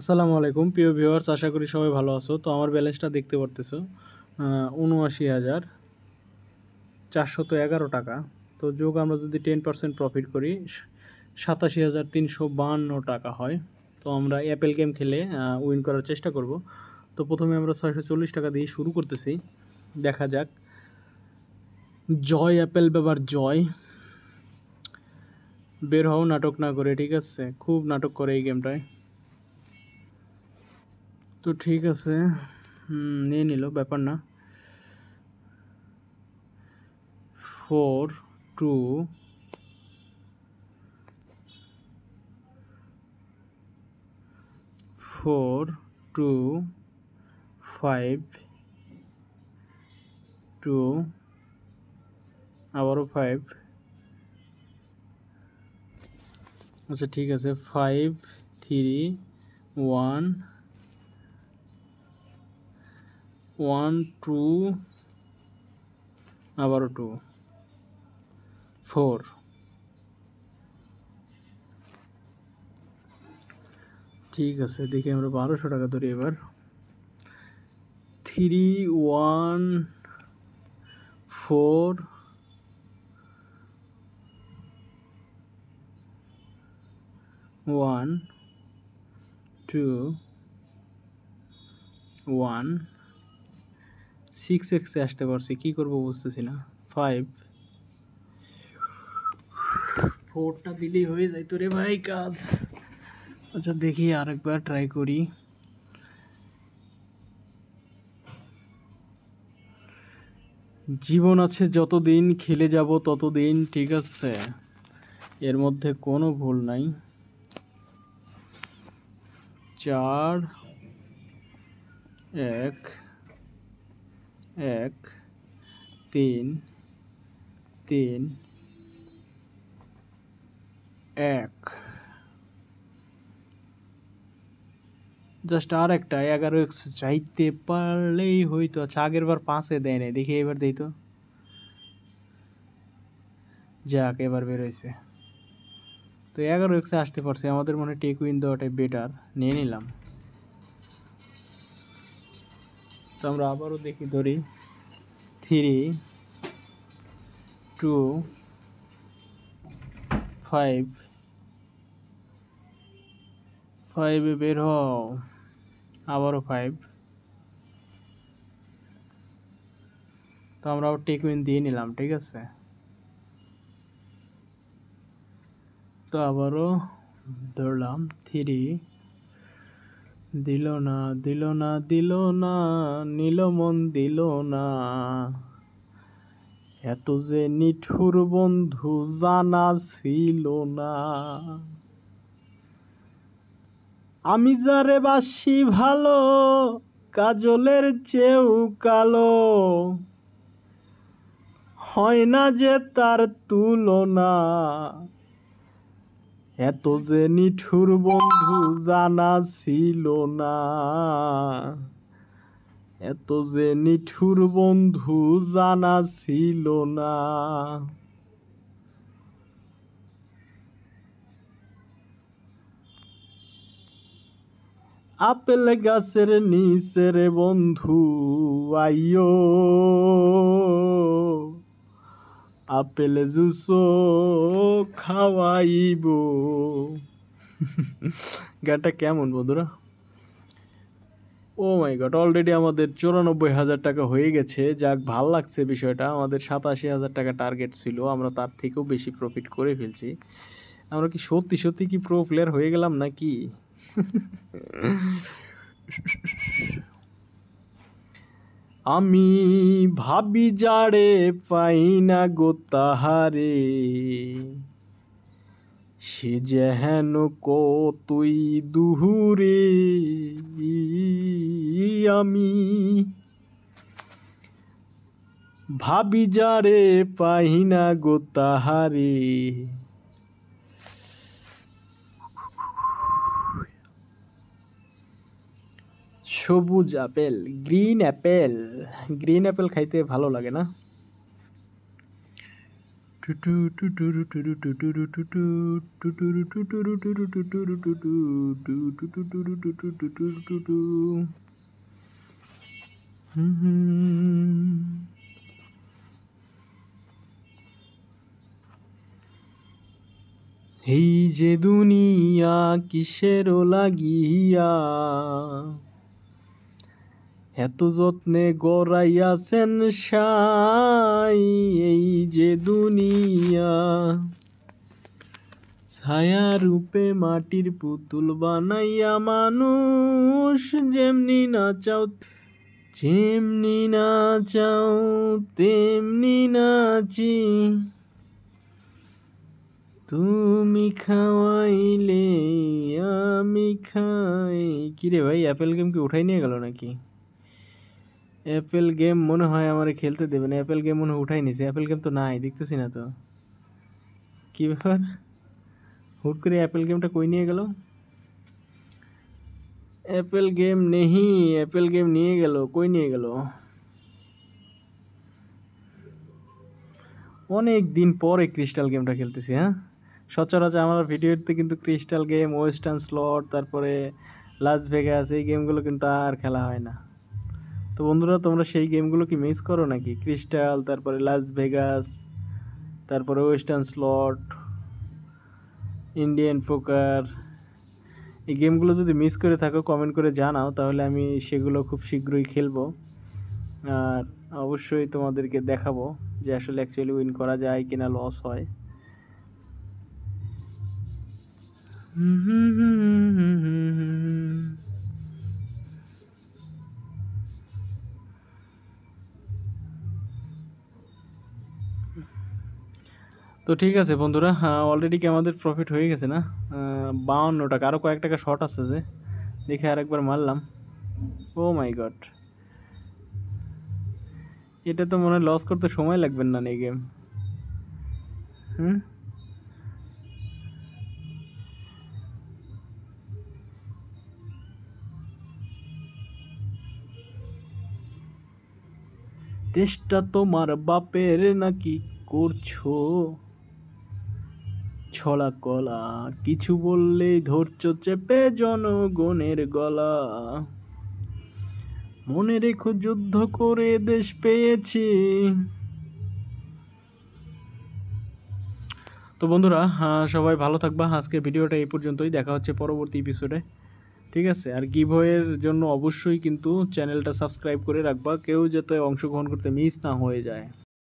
আসসালামু আলাইকুম প্রিয় ভিউয়ার্স আশা করি সবাই ভালো আছো তো আমার ব্যালেন্সটা দেখতে পারতেছো উনআশি হাজার চারশত এগারো টাকা তো যোগ আমরা যদি টেন পার্সেন্ট প্রফিট করি সাতাশি হাজার তিনশো বান্ন টাকা হয় তো আমরা অ্যাপেল গেম খেলে উইন করার চেষ্টা করব তো প্রথমে আমরা ছয়শো চল্লিশ টাকা দিয়ে শুরু করতেছি দেখা যাক জয় অ্যাপেল ব্যাপার জয় বের হও নাটক না করে ঠিক আছে খুব নাটক করে এই গেমটায় তো ঠিক আছে নিয়ে নিলো ব্যাপারটা 4 2 4 2 5 2 আবারো 5 আচ্ছা ঠিক আছে 5 3 1 ওয়ান টু আবারও টু ফোর ঠিক আছে দেখি আমরা বারোশো টাকা ধরি এবার three one four one two one six এক্সে আসতে পারছি কী করবো বুঝতেছি না ফাইভ ফোরটা দিলেই হয়ে যায় তো রে ভাই কাজ আচ্ছা দেখি আরেকবার ট্রাই করি জীবন আছে যতদিন খেলে যাব ততদিন ঠিক আছে এর মধ্যে কোনো ভুল নাই চার এক 1 3 3 1 जस्ट আর একটাই 11x চাইতে পারলেই হইতো আগেবার خمسه দেনে দেখি এবারে দেই তো যা কেবারবে রইছে তো 11x আসতে পড়ছে আমাদের মনে টেক উইন্ডোটা बेटर নিয়ে নিলাম তো আমরা আবারো দেখি ধরেই 3 2 5 5 এবেরো আবারো 5 তো আমরাও টেকুইন দিয়ে নিলাম ঠিক আছে তো আবারো ধরলাম 3 দিল না দিল না দিল না নিল মন দিল না এত যে নিঠুর বন্ধু জানা ছিল না আমি যারে বাসি ভালো কাজলের চেউ কালো হয় না যে তার তুলনা এত যে নিঠুর বন্ধু জানা ছিল না এত যে নিঠুর বন্ধু জানা ছিল না আপেল গাছের নিচের বন্ধু আইয় আপেল জুসো খাওয়াইব গানটা কেমন বন্ধুরা ও মাই গড অলরেডি আমাদের চুরানব্বই হাজার টাকা হয়ে গেছে যাক ভাল লাগছে বিষয়টা আমাদের সাতাশি হাজার টাকা টার্গেট ছিল আমরা তার থেকেও বেশি প্রফিট করে ফেলছি আমরা কি সত্যি সত্যি কি প্রো প্লেয়ার হয়ে গেলাম নাকি আমি ভাবি যারে পাই না গো তাহারে সে যেহেন তুই দুহুরে আমি ভাবি যারে পাহিনা গো তাহারে সবুজ apple green apple green apple খাইতে ভালো লাগে না এই যে দুনিয়া কিসের লাগিয়া এত যত্নে গড়াইয়াছেন সাই এই যে দুনিয়া ছায়া রূপে মাটির পুতুল বানাইয়া মানুষ যেমনি নাচাও যেমনি নাচাও তেমনি নাচি তুমি খাওয়াইলে আমি খাই কিরে ভাই অ্যাপেল গেম কি উঠাই নিয়ে গেল নাকি অ্যাপেল গেম মনে হয় আমার খেলতে দেবে না অ্যাপেল গেম মনে হয় উঠাই নিছে অ্যাপেল গেম তো নাই দেখতেছি না তো কী ব্যাপার হুট করে অ্যাপেল গেমটা কই নিয়ে গেল অ্যাপেল গেম নেহি অ্যাপেল গেম নিয়ে গেল কই নিয়ে গেল অনেক দিন পরে ক্রিস্টাল গেমটা খেলতেছি হ্যাঁ সচরাচর আমার ভিডিওতে কিন্তু ক্রিস্টাল গেম ওয়েস্টার্ন স্লট তারপরে লাস ভেগাস এই গেমগুলো কিন্তু আর খেলা হয় না তো বন্ধুরা তোমরা সেই গেমগুলো কি মিস করো নাকি ক্রিস্টাল তারপরে লাস ভেগাস তারপরে ওয়েস্টার্ন স্লট ইন্ডিয়ান ফোকার এই গেমগুলো যদি মিস করে থাকো কমেন্ট করে জানাও তাহলে আমি সেগুলো খুব শীঘ্রই খেলবো আর অবশ্যই তোমাদেরকে দেখাবো যে আসলে অ্যাকচুয়ালি উইন করা যায় কিনা লস হয় হুম হুম হুম হুম হুম হুম তো ঠিক আছে বন্ধুরা অলরেডি কি আমাদের প্রফিট হয়ে গেছে না বাউন্ন টাকা আরও কয়েক টাকা শর্ট আছে যে দেখে আরেকবার মারলাম ও মাই গড এটা তো মনে হয় লস করতে সময় লাগবে না এই গেম হুম দেশটা তোমার বাপের নাকি করছো ছড়া কলা কিছু বললেই ধরছ চেপে জনগণের গলা মনে রেখো যুদ্ধ করে দেশ পেয়েছি তো বন্ধুরা সবাই ভালো থাকবা আজকের ভিডিওটা এই পর্যন্তই দেখা হচ্ছে পরবর্তী এপিসোডে ঠিক আছে আর গিভওয়ের জন্য অবশ্যই কিন্তু চ্যানেলটা সাবস্ক্রাইব করে রাখবা কেউ যাতে অংশগ্রহণ করতে মিস না হয়ে যায়